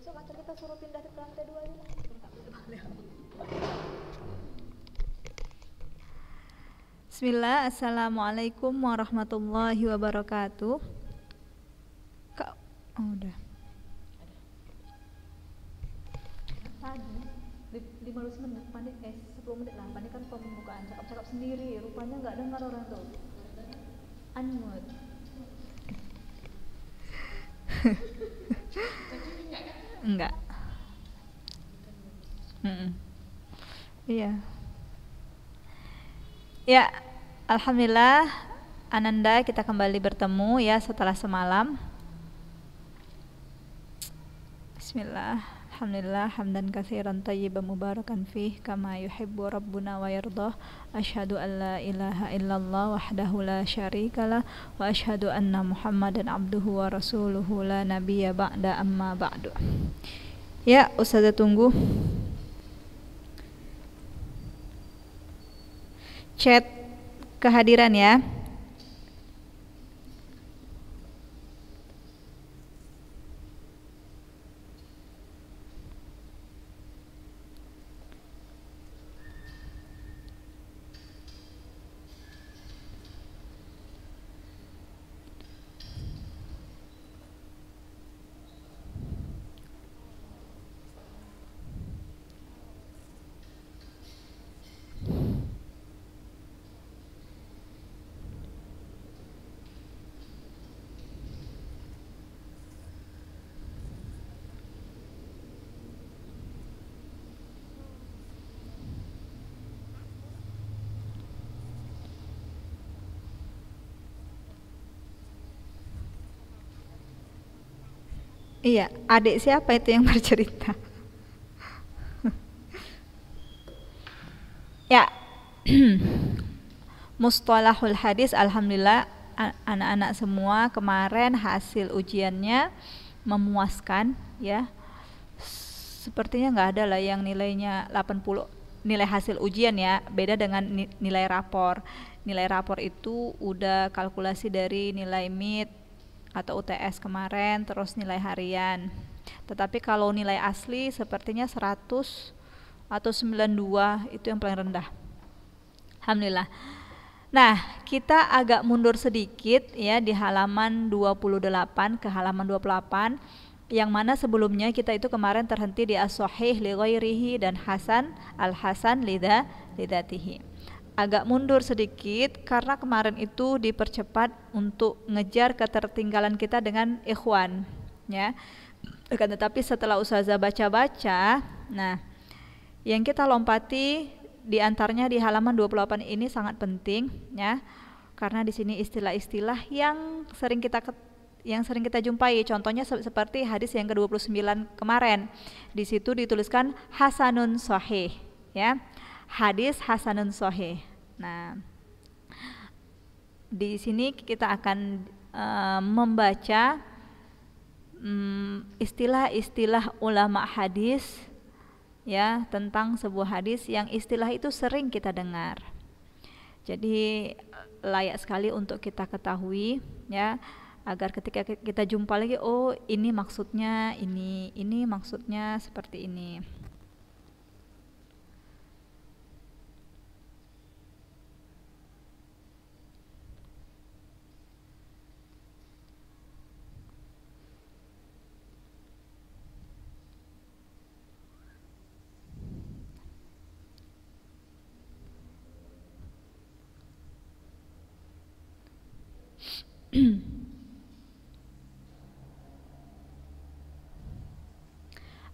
besok akhir kita suruh pindah ke lantai dua aja Bismillah, Assalamualaikum warahmatullahi wabarakatuh. Ya, alhamdulillah Ananda kita kembali bertemu ya setelah semalam. Bismillah. Alhamdulillah hamdan katsiran tayyiban mubarakan fih kama yuhibbu rabbuna wa yardah. Asyhadu an la ilaha illallah wahdahu la syarikalah wa asyhadu anna Muhammadan abduhu wa rasuluhu la nabiyya ba'da amma ba'du. Ya, Ustazah tunggu. chat kehadiran ya. Iya, adik siapa itu yang bercerita? ya, mustalahul hadis, alhamdulillah anak-anak semua kemarin hasil ujiannya memuaskan ya. Sepertinya nggak ada lah yang nilainya 80 nilai hasil ujian ya, beda dengan nilai rapor. Nilai rapor itu udah kalkulasi dari nilai mid atau UTS kemarin terus nilai harian tetapi kalau nilai asli sepertinya 100 atau 92 itu yang paling rendah Alhamdulillah Nah, kita agak mundur sedikit ya di halaman 28 ke halaman 28 yang mana sebelumnya kita itu kemarin terhenti di as-sahih li dan hasan al-hasan lidha lidatihi agak mundur sedikit karena kemarin itu dipercepat untuk ngejar ketertinggalan kita dengan ikhwan ya akan tetapi setelah usaha baca-baca nah yang kita lompati diantaranya di halaman 28 ini sangat penting ya karena di sini istilah-istilah yang sering kita yang sering kita jumpai contohnya seperti hadis yang ke-29 kemarin di situ dituliskan hasanun sahih ya hadis hasanun sahih Nah, di sini kita akan uh, membaca mm, istilah-istilah um, ulama hadis ya tentang sebuah hadis yang istilah itu sering kita dengar. Jadi layak sekali untuk kita ketahui ya agar ketika kita jumpa lagi oh ini maksudnya ini ini maksudnya seperti ini.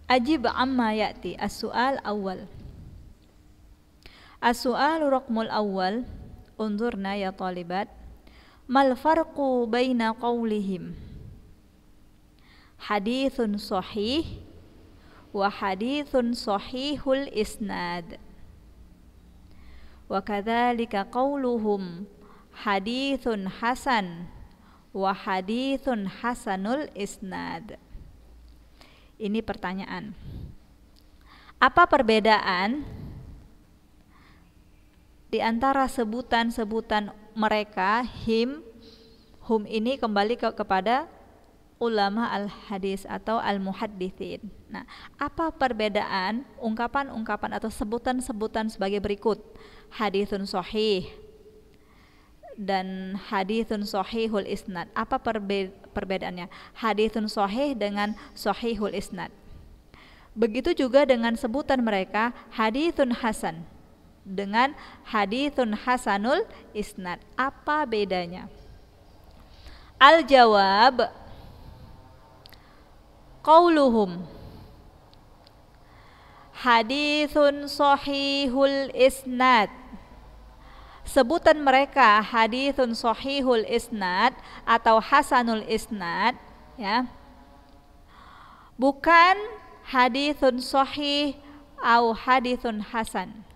Ajib amma ya'ti as-su'al awal. As-su'al rukmul awal. Unzurna ya talibat. Mal farqu baina qawlihim. Hadithun sahih wa hadithun sahihul isnad. Wa kadzalika qawluhum hadithun hasan wa hadithun hasanul isnad. Ini pertanyaan. Apa perbedaan di antara sebutan-sebutan mereka him hum ini kembali ke, kepada ulama al-hadis atau al muhadithin. Nah, apa perbedaan ungkapan-ungkapan atau sebutan-sebutan sebagai berikut? Hadithun sahih dan hadithun sahihul isnad. Apa perbe perbedaannya hadithun sohih dengan sohihul isnad begitu juga dengan sebutan mereka hadithun hasan dengan hadithun hasanul isnad apa bedanya al jawab qauluhum hadithun sohihul isnad sebutan mereka hadithun sahihul isnad atau hasanul isnad ya bukan hadithun sahih atau hadithun hasan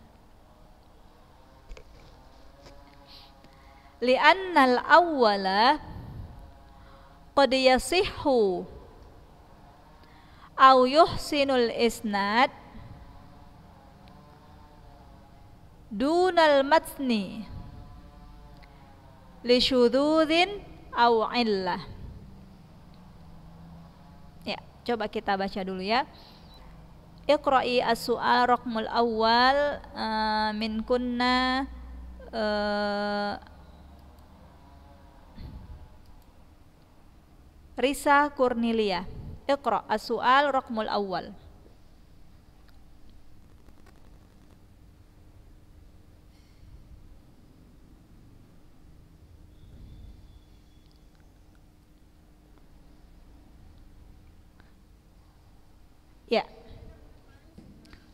li'annal awwala qad yasihhu au yuhsinul isnad dunal matni li syududin au illah ya coba kita baca dulu ya Iqra'i as-su'al raqmul awal uh, eh, min kunna uh, Risa Kurnilia Iqra as-su'al raqmul awal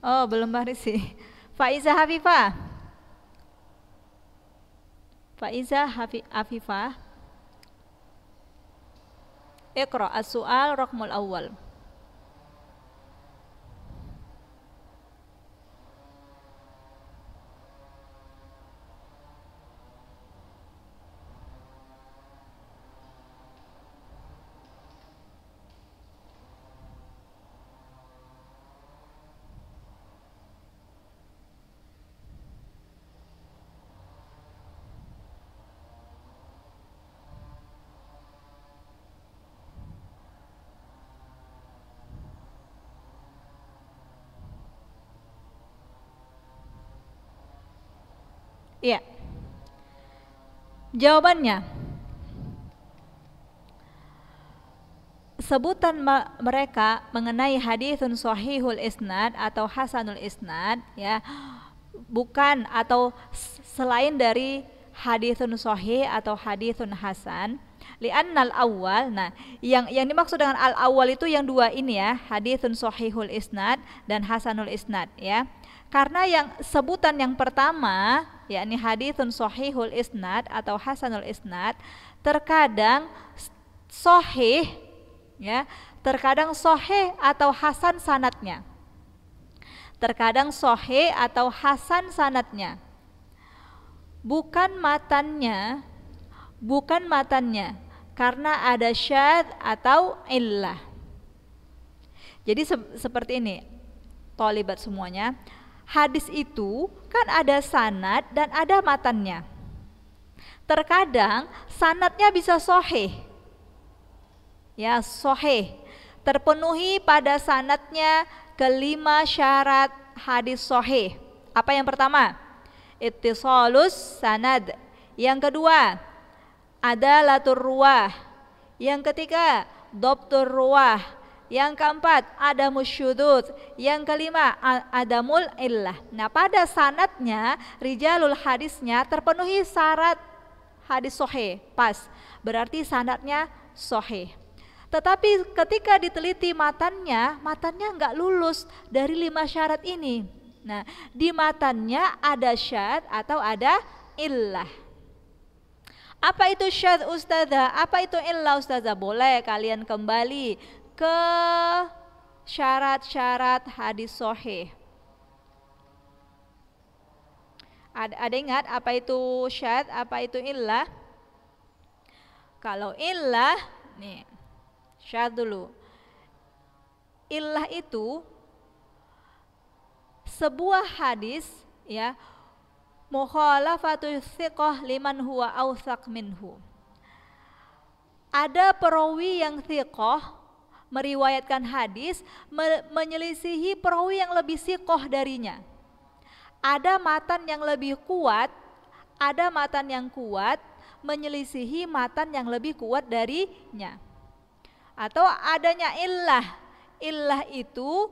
Oh, belum sih. Faiza Hafifah. Faiza Hafifah. Iqra as-su'al rokmul awal. Iya. Jawabannya, sebutan mereka mengenai hadithun sahihul isnad atau hasanul isnad ya bukan atau selain dari hadithun sahih atau hadithun hasan li'annal awal nah yang yang dimaksud dengan al awal itu yang dua ini ya hadithun sahihul isnad dan hasanul isnad ya karena yang sebutan yang pertama yakni hadithun sohihul isnad atau hasanul isnad terkadang sohih ya terkadang sohih atau hasan sanatnya terkadang sohih atau hasan sanatnya bukan matannya bukan matannya karena ada syad atau illah jadi se seperti ini tolibat semuanya hadis itu kan ada sanad dan ada matannya. Terkadang sanatnya bisa soheh, ya soheh, terpenuhi pada sanatnya kelima syarat hadis soheh. Apa yang pertama? Ittisalus sanad. Yang kedua, ada latur ruah. Yang ketiga, dokter ruah. Yang keempat, ada musyudud. Yang kelima, ada mulillah. Nah, pada sanatnya, rijalul hadisnya terpenuhi syarat hadis sohe, pas. Berarti sanatnya sohe. Tetapi ketika diteliti matannya, matannya nggak lulus dari lima syarat ini. Nah, di matannya ada syad atau ada illah. Apa itu syad ustazah? Apa itu illah ustazah? Boleh kalian kembali ke syarat-syarat hadis sahih. Ada, ada ingat apa itu syad, apa itu illah? Kalau illah, nih, syad dulu. Illah itu sebuah hadis ya mukhalafatu thiqah liman huwa ausak minhu. Ada perawi yang thiqah meriwayatkan hadis me menyelisihi perawi yang lebih sikoh darinya. Ada matan yang lebih kuat, ada matan yang kuat menyelisihi matan yang lebih kuat darinya. Atau adanya illah. Illah itu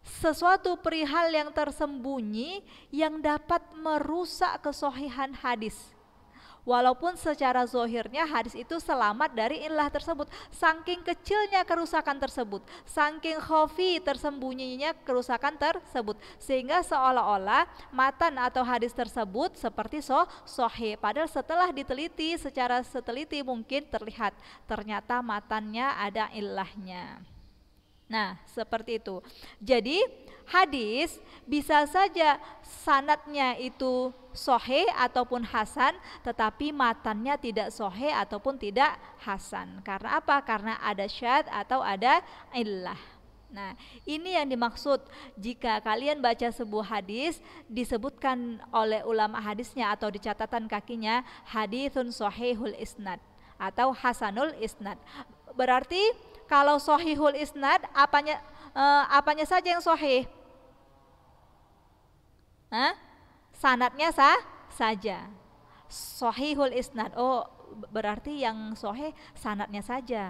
sesuatu perihal yang tersembunyi yang dapat merusak kesohihan hadis. Walaupun secara zohirnya hadis itu selamat dari ilah tersebut. Saking kecilnya kerusakan tersebut, saking khofi tersembunyinya kerusakan tersebut. Sehingga seolah-olah matan atau hadis tersebut seperti so sohe. Padahal setelah diteliti secara seteliti mungkin terlihat ternyata matannya ada ilahnya. Nah, seperti itu. Jadi hadis bisa saja sanatnya itu sohe ataupun hasan, tetapi matannya tidak sohe ataupun tidak hasan. Karena apa? Karena ada syad atau ada illah. Nah, ini yang dimaksud jika kalian baca sebuah hadis disebutkan oleh ulama hadisnya atau di catatan kakinya hadithun sohehul isnad atau hasanul isnad. Berarti kalau sohihul isnad, apanya uh, apanya saja yang sohih? Hah? Sanatnya sah saja. Sohihul isnad. Oh, berarti yang sohih sanatnya saja.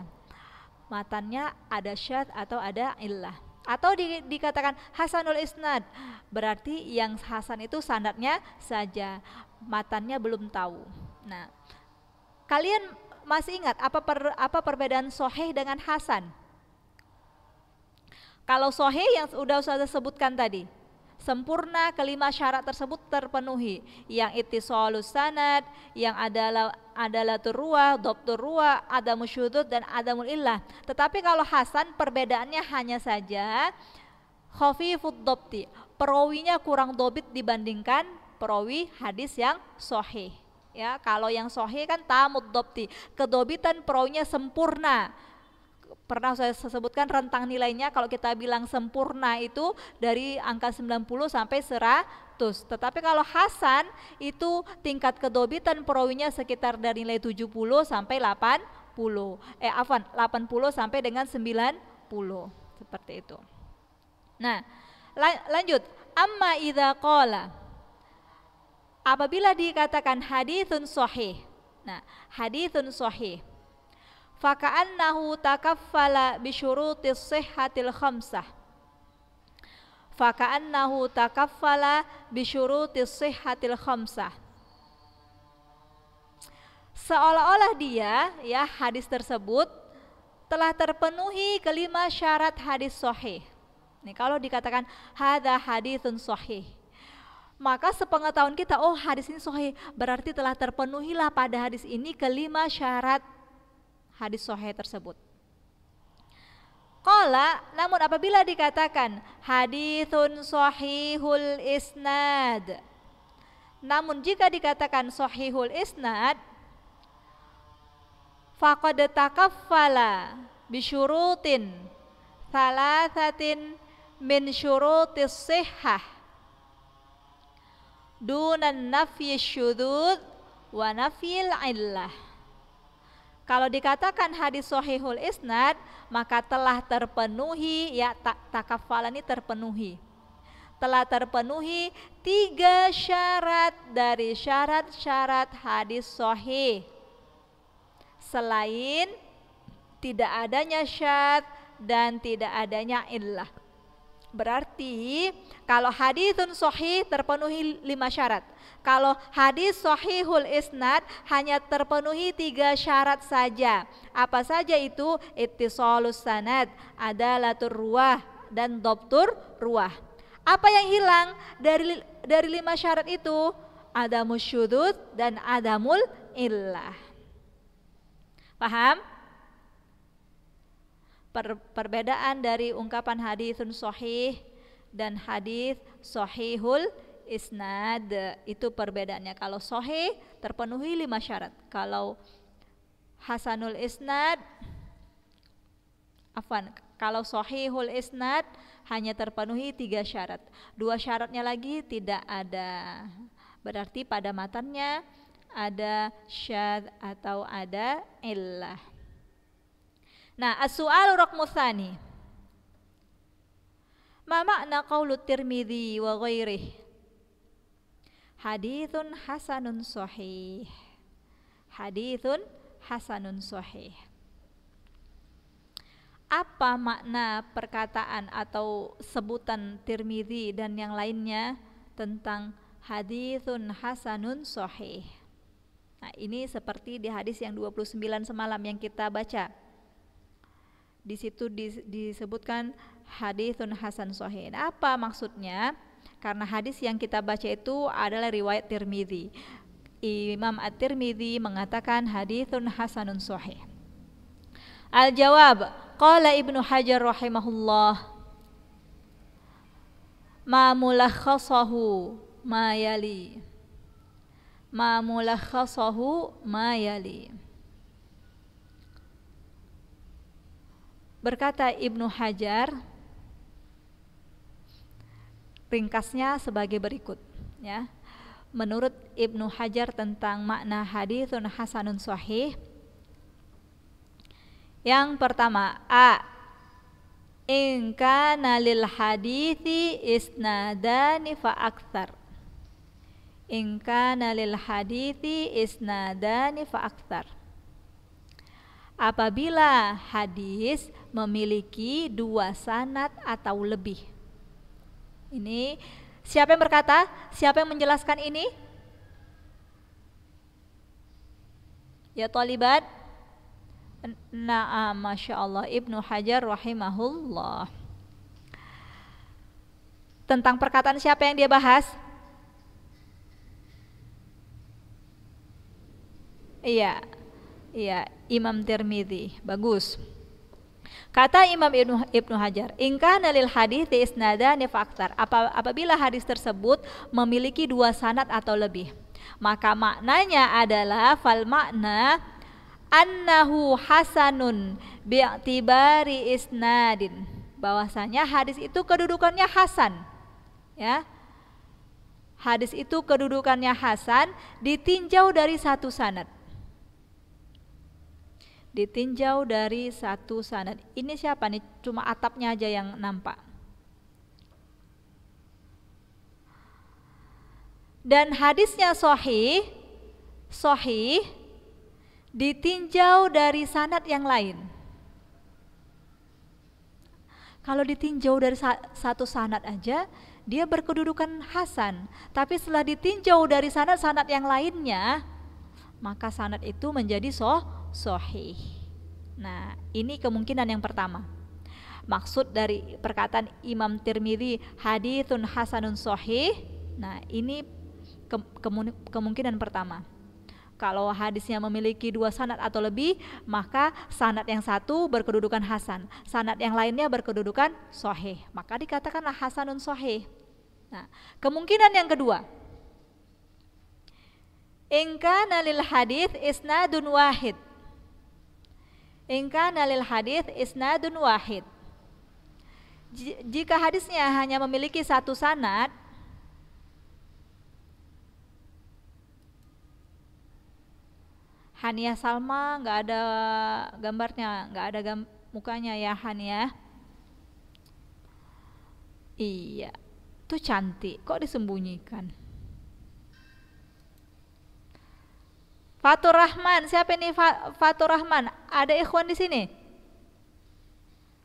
Matannya ada syad atau ada illah. Atau di, dikatakan hasanul isnad. Berarti yang hasan itu sanatnya saja. Matannya belum tahu. Nah, kalian masih ingat apa per, apa perbedaan soheh dengan hasan? Kalau soheh yang sudah saya sebutkan tadi, sempurna kelima syarat tersebut terpenuhi yang ittisalus sanad yang adalah adalah turwa, dobtur ruwa, ada musyudut dan ada mulillah Tetapi kalau hasan perbedaannya hanya saja khafifud dobti. Perawinya kurang dobit dibandingkan perawi hadis yang soheh Ya, kalau yang sohi kan tamud dobti, kedobitan perawinya sempurna. Pernah saya sebutkan rentang nilainya kalau kita bilang sempurna itu dari angka 90 sampai 100. Tetapi kalau Hasan itu tingkat kedobitan perawinya sekitar dari nilai 70 sampai 80. Eh afan, 80 sampai dengan 90. Seperti itu. Nah, lanjut. Amma idha qala apabila dikatakan hadithun sahih. Nah, hadithun sahih. Faka'annahu takaffala bisyurutis sihhatil khamsah. Faka'annahu takaffala bisyurutis sihhatil khamsah. Seolah-olah dia, ya hadis tersebut telah terpenuhi kelima syarat hadis sahih. Nih kalau dikatakan hadza haditsun sahih. Maka sepengetahuan kita, oh hadis ini sohih, berarti telah terpenuhilah pada hadis ini kelima syarat hadis sohih tersebut. Kola, namun apabila dikatakan hadithun sohihul isnad, namun jika dikatakan sohihul isnad, faqad takaffala bisyurutin thalathatin min syurutis sihah dunan nafi syudud wa nafil illah. Kalau dikatakan hadis sohihul isnad, maka telah terpenuhi, ya tak ini terpenuhi. Telah terpenuhi tiga syarat dari syarat-syarat hadis sohih. Selain tidak adanya syad dan tidak adanya illah. Berarti kalau hadithun sohi terpenuhi lima syarat. Kalau hadis sohihul isnad hanya terpenuhi tiga syarat saja. Apa saja itu? Ittisolus sanad, adalatur ruah, dan dobtur ruah. Apa yang hilang dari dari lima syarat itu? Adamus syudud dan adamul illah. Paham? per, perbedaan dari ungkapan hadithun sahih dan hadith sohihul isnad itu perbedaannya kalau sohih terpenuhi lima syarat kalau hasanul isnad afan kalau sohihul isnad hanya terpenuhi tiga syarat dua syaratnya lagi tidak ada berarti pada matanya ada syad atau ada illah Nah, as-su'alu raqmuthani. Ma makna qawlu tirmidhi wa ghairih? Hadithun hasanun sahih. Hadithun hasanun sahih. Apa makna perkataan atau sebutan tirmidhi dan yang lainnya tentang hadithun hasanun sahih? Nah, ini seperti di hadis yang 29 semalam yang kita baca di situ disebutkan hadithun hasan sahih. apa maksudnya? Karena hadis yang kita baca itu adalah riwayat Tirmidzi. Imam At-Tirmidzi mengatakan hadithun hasanun sahih. Al-jawab qala Ibnu Hajar rahimahullah ma mulakhasahu ma yali ma mulakhasahu ma yali Berkata Ibnu Hajar, ringkasnya sebagai berikut, ya. Menurut Ibnu Hajar tentang makna hadithun hasanun sahih, yang pertama, A. In kana lil hadithi isnadani fa In kana lil hadithi isnadani fa apabila hadis memiliki dua sanat atau lebih. Ini siapa yang berkata? Siapa yang menjelaskan ini? Ya talibat. Naam, Masya Allah. Ibnu Hajar rahimahullah. Tentang perkataan siapa yang dia bahas? Iya, Iya, Imam Tirmidzi. Bagus. Kata Imam Ibnu, Ibnu Hajar, "Inka nalil hadits isnadan faktar. Apa, apabila hadis tersebut memiliki dua sanat atau lebih, maka maknanya adalah fal makna annahu hasanun bi'tibari isnadin. Bahwasanya hadis itu kedudukannya hasan. Ya. Hadis itu kedudukannya hasan ditinjau dari satu sanat ditinjau dari satu sanad. Ini siapa nih? Cuma atapnya aja yang nampak. Dan hadisnya sohi, sohi ditinjau dari sanad yang lain. Kalau ditinjau dari satu sanad aja, dia berkedudukan hasan. Tapi setelah ditinjau dari sanad-sanad yang lainnya, maka sanad itu menjadi soh sohih. Nah, ini kemungkinan yang pertama. Maksud dari perkataan Imam Tirmidzi hadithun hasanun sohih. Nah, ini ke kemungkinan pertama. Kalau hadisnya memiliki dua sanat atau lebih, maka sanat yang satu berkedudukan hasan, sanat yang lainnya berkedudukan sohih, Maka dikatakanlah hasanun sohih. Nah, kemungkinan yang kedua, Ingka nalil hadith isnadun wahid Inka nalil hadith isnadun wahid. Jika hadisnya hanya memiliki satu sanad, Hania Salma nggak ada gambarnya, nggak ada gam mukanya ya Hania. Iya, tuh cantik, kok disembunyikan? Fatur Rahman, siapa ini Fatur Rahman? Ada ikhwan di sini?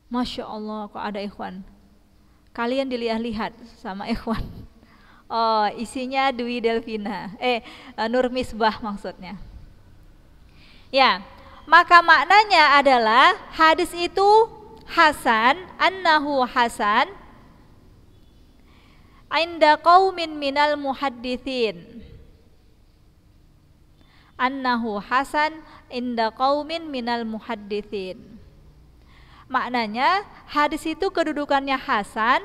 Masya Allah, kok ada ikhwan? Kalian dilihat-lihat sama ikhwan. Oh, isinya Dwi Delvina. Eh, eh, Nur Misbah maksudnya. Ya, maka maknanya adalah hadis itu hasan, annahu hasan, inda qaumin minal muhadithin annahu hasan inda qaumin minal muhaddithin. Maknanya hadis itu kedudukannya hasan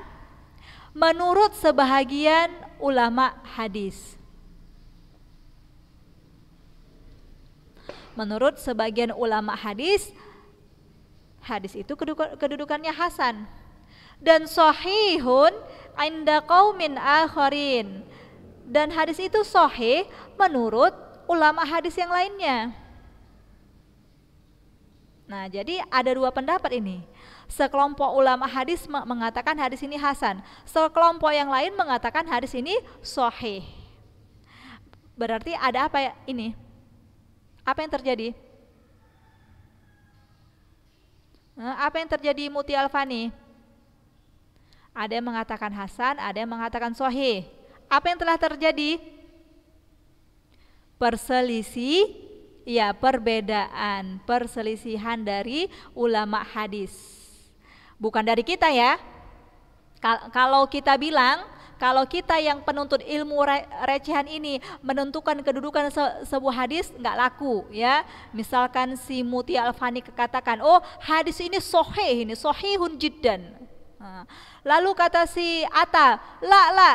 menurut sebahagian ulama hadis. Menurut sebagian ulama hadis, hadis itu kedudukannya hasan dan sahihun inda qaumin akharin. Dan hadis itu sahih menurut ulama hadis yang lainnya. Nah, jadi ada dua pendapat ini. Sekelompok ulama hadis mengatakan hadis ini hasan, sekelompok yang lain mengatakan hadis ini sahih. Berarti ada apa ya ini? Apa yang terjadi? Apa yang terjadi Muti Alfani? Ada yang mengatakan hasan, ada yang mengatakan sahih. Apa yang telah terjadi? perselisih ya perbedaan perselisihan dari ulama hadis bukan dari kita ya kalau kita bilang kalau kita yang penuntut ilmu recehan ini menentukan kedudukan se sebuah hadis nggak laku ya misalkan si Muti Alfani katakan oh hadis ini soheh ini sohehun jiddan nah, lalu kata si Ata la la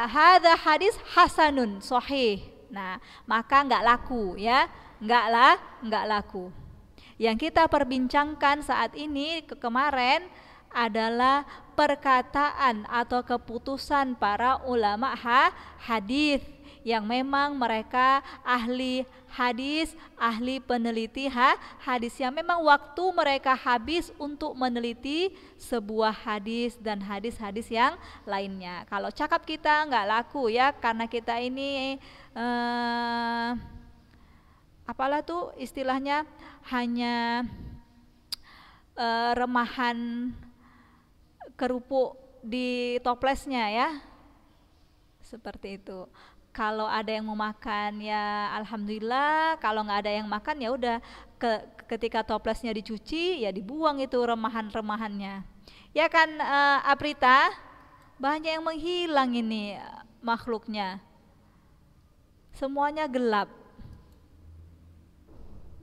hadis hasanun soheh Nah, maka nggak laku ya, nggak lah, nggak laku. Yang kita perbincangkan saat ini ke kemarin adalah perkataan atau keputusan para ulama ha, hadis yang memang mereka ahli hadis, ahli peneliti ha, hadis yang memang waktu mereka habis untuk meneliti sebuah hadis dan hadis-hadis yang lainnya. Kalau cakap kita nggak laku ya karena kita ini eh, apalah tuh istilahnya hanya eh, remahan kerupuk di toplesnya ya seperti itu kalau ada yang mau makan ya alhamdulillah kalau nggak ada yang makan ya udah ke, ketika toplesnya dicuci ya dibuang itu remahan-remahannya ya kan uh, Aprita banyak yang menghilang ini eh, makhluknya semuanya gelap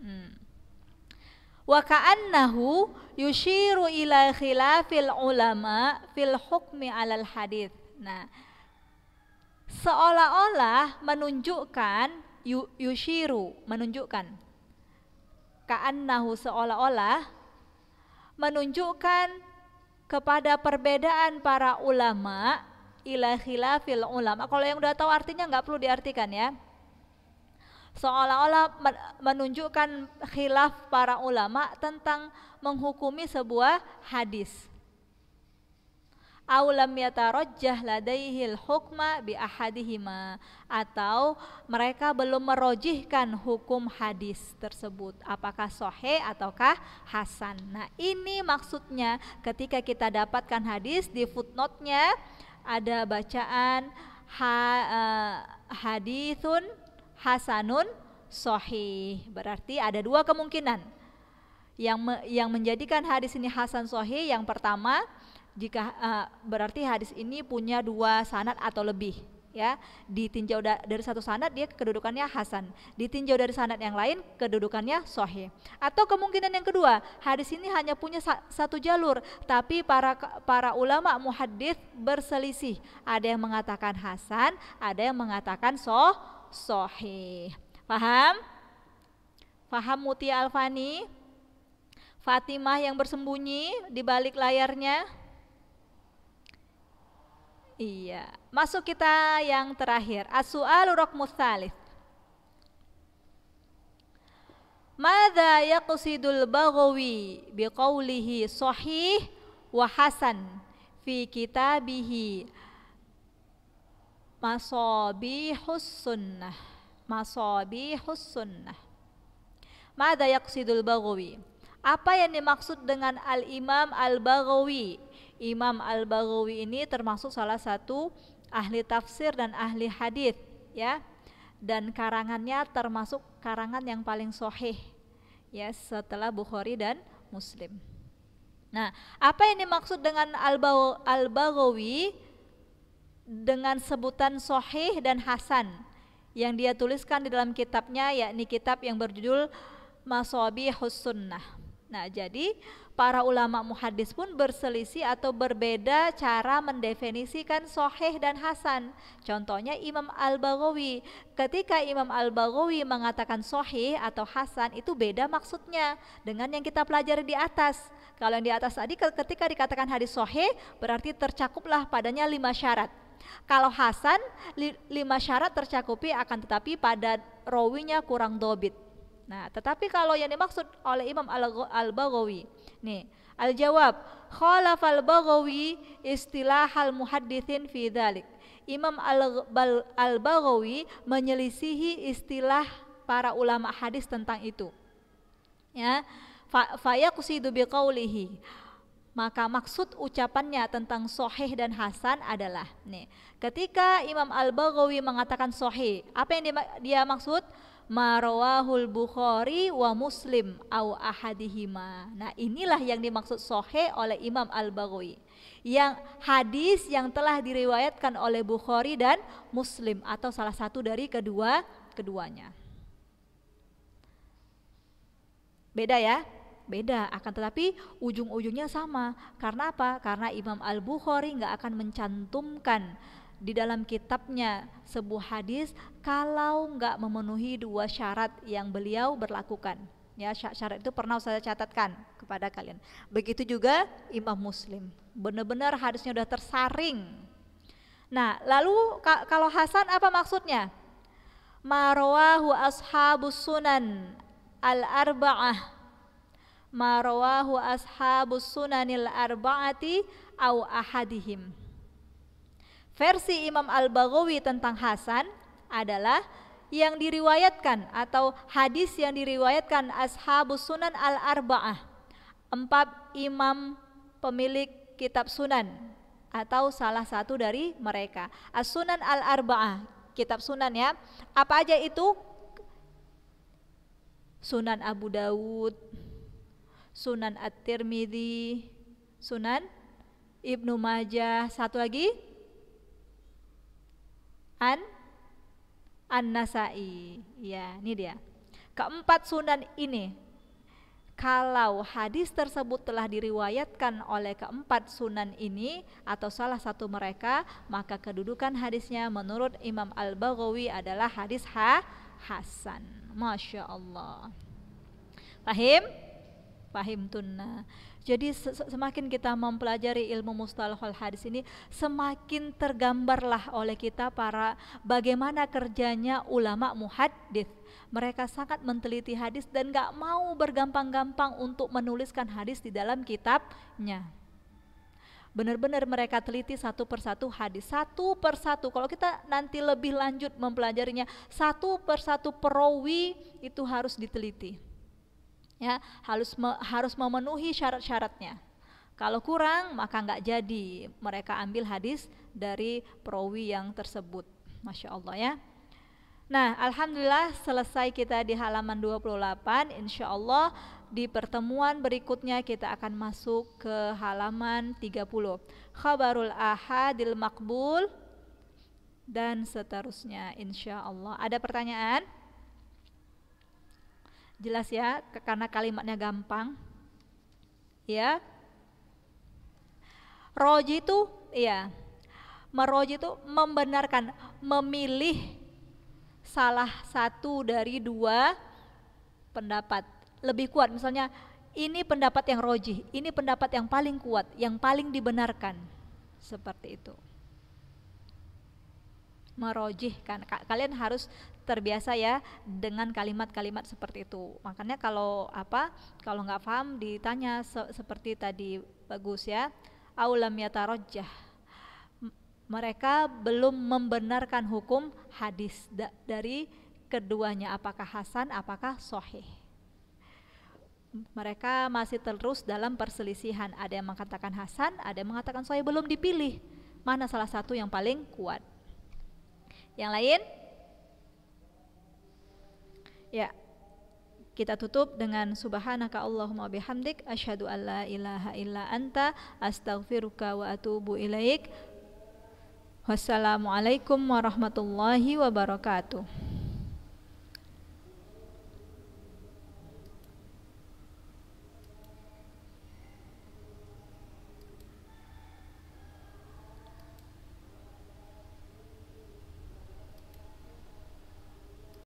hmm. Wakannahu yushiru ila khilafil ulama fil hukmi alal hadith nah seolah-olah menunjukkan yushiru menunjukkan ka'annahu seolah-olah menunjukkan kepada perbedaan para ulama ila khilafil ulama kalau yang udah tahu artinya nggak perlu diartikan ya seolah-olah menunjukkan khilaf para ulama tentang menghukumi sebuah hadis aulam yatarajjah ladaihil hukma bi ahadihima atau mereka belum merojihkan hukum hadis tersebut apakah sohe ataukah hasan nah ini maksudnya ketika kita dapatkan hadis di footnote-nya ada bacaan ha, uh, hadithun hasanun sohih berarti ada dua kemungkinan yang me, yang menjadikan hadis ini hasan sohih yang pertama jika uh, berarti hadis ini punya dua sanad atau lebih ya ditinjau da dari satu sanad dia kedudukannya hasan ditinjau dari sanad yang lain kedudukannya sohe atau kemungkinan yang kedua hadis ini hanya punya sa satu jalur tapi para para ulama muhadith berselisih ada yang mengatakan hasan ada yang mengatakan soh sohih paham paham mutia alfani Fatimah yang bersembunyi di balik layarnya Iya. Masuk kita yang terakhir. As-su'alu rokmus thalith. Mada yaqsidul bagawi biqawlihi sahih wa hasan fi kitabihi masabihus sunnah masabihus sunnah Mada yaqsidul bagawi. Apa yang dimaksud dengan al-imam al-baghawi Imam Al-Baghawi ini termasuk salah satu ahli tafsir dan ahli hadis ya dan karangannya termasuk karangan yang paling sohih ya setelah Bukhari dan Muslim. Nah, apa yang dimaksud dengan Al-Baghawi dengan sebutan sohih dan hasan yang dia tuliskan di dalam kitabnya yakni kitab yang berjudul Masabihus Sunnah. Nah, jadi para ulama muhadis pun berselisih atau berbeda cara mendefinisikan soheh dan hasan. Contohnya Imam Al-Baghawi. Ketika Imam Al-Baghawi mengatakan soheh atau hasan itu beda maksudnya dengan yang kita pelajari di atas. Kalau yang di atas tadi ketika dikatakan hadis soheh berarti tercakuplah padanya lima syarat. Kalau hasan lima syarat tercakupi akan tetapi pada rawinya kurang dobit. Nah, tetapi kalau yang dimaksud oleh Imam Al-Baghawi, Nih, al-jawab, khalafal baghawi hal muhadithin fi dalik. Imam al-Baghawi menyelisihi istilah para ulama hadis tentang itu. Ya, fayaqsidu biqaulihi. Maka maksud ucapannya tentang soheh dan hasan adalah nih, ketika Imam Al-Baghawi mengatakan soheh, apa yang dia, dia maksud? marawahul Bukhari wa Muslim au ahadihima. Nah, inilah yang dimaksud sohe oleh Imam Al-Baghawi. Yang hadis yang telah diriwayatkan oleh Bukhari dan Muslim atau salah satu dari kedua keduanya. Beda ya? Beda, akan tetapi ujung-ujungnya sama. Karena apa? Karena Imam Al-Bukhari nggak akan mencantumkan di dalam kitabnya sebuah hadis kalau nggak memenuhi dua syarat yang beliau berlakukan. Ya, syarat itu pernah saya catatkan kepada kalian. Begitu juga Imam Muslim. Benar-benar hadisnya sudah tersaring. Nah, lalu kalau Hasan apa maksudnya? Marwahu ashabus sunan al-arba'ah marwahu ashabus sunanil arba'ati au ahadihim Versi Imam Al-Baghawi tentang Hasan adalah yang diriwayatkan atau hadis yang diriwayatkan Ashabus Sunan Al-Arba'ah, empat imam pemilik kitab sunan atau salah satu dari mereka. As-Sunan Al-Arba'ah, kitab sunan ya. Apa aja itu? Sunan Abu Dawud, Sunan at tirmidhi Sunan Ibnu Majah, satu lagi An An-Nasai. Ya, ini dia. Keempat sunan ini kalau hadis tersebut telah diriwayatkan oleh keempat sunan ini atau salah satu mereka, maka kedudukan hadisnya menurut Imam Al-Baghawi adalah hadis ha hasan. Masya Allah. Fahim, Fahim tunna. Jadi semakin kita mempelajari ilmu mustalahul hadis ini, semakin tergambarlah oleh kita para bagaimana kerjanya ulama muhaddis. Mereka sangat meneliti hadis dan gak mau bergampang-gampang untuk menuliskan hadis di dalam kitabnya. Benar-benar mereka teliti satu persatu hadis, satu persatu. Kalau kita nanti lebih lanjut mempelajarinya, satu persatu perawi itu harus diteliti ya harus me, harus memenuhi syarat-syaratnya. Kalau kurang maka nggak jadi. Mereka ambil hadis dari perawi yang tersebut. Masya Allah ya. Nah, alhamdulillah selesai kita di halaman 28. Insya Allah di pertemuan berikutnya kita akan masuk ke halaman 30. Khabarul ahadil makbul dan seterusnya insya Allah. Ada pertanyaan? Jelas ya, karena kalimatnya gampang. Ya. Roji itu ya. Meroji itu membenarkan, memilih salah satu dari dua pendapat. Lebih kuat misalnya ini pendapat yang roji, ini pendapat yang paling kuat, yang paling dibenarkan. Seperti itu merojihkan. Kalian harus terbiasa ya dengan kalimat-kalimat seperti itu. Makanya kalau apa kalau nggak paham ditanya se seperti tadi bagus ya. Aulam yatarojjah. Mereka belum membenarkan hukum hadis da dari keduanya apakah hasan apakah sahih. mereka masih terus dalam perselisihan. Ada yang mengatakan Hasan, ada yang mengatakan sahih belum dipilih. Mana salah satu yang paling kuat? Yang lain? Ya. Kita tutup dengan subhanaka Allahumma bihamdik asyhadu an ilaha illa anta astaghfiruka wa atubu ilaik. Wassalamualaikum warahmatullahi wabarakatuh.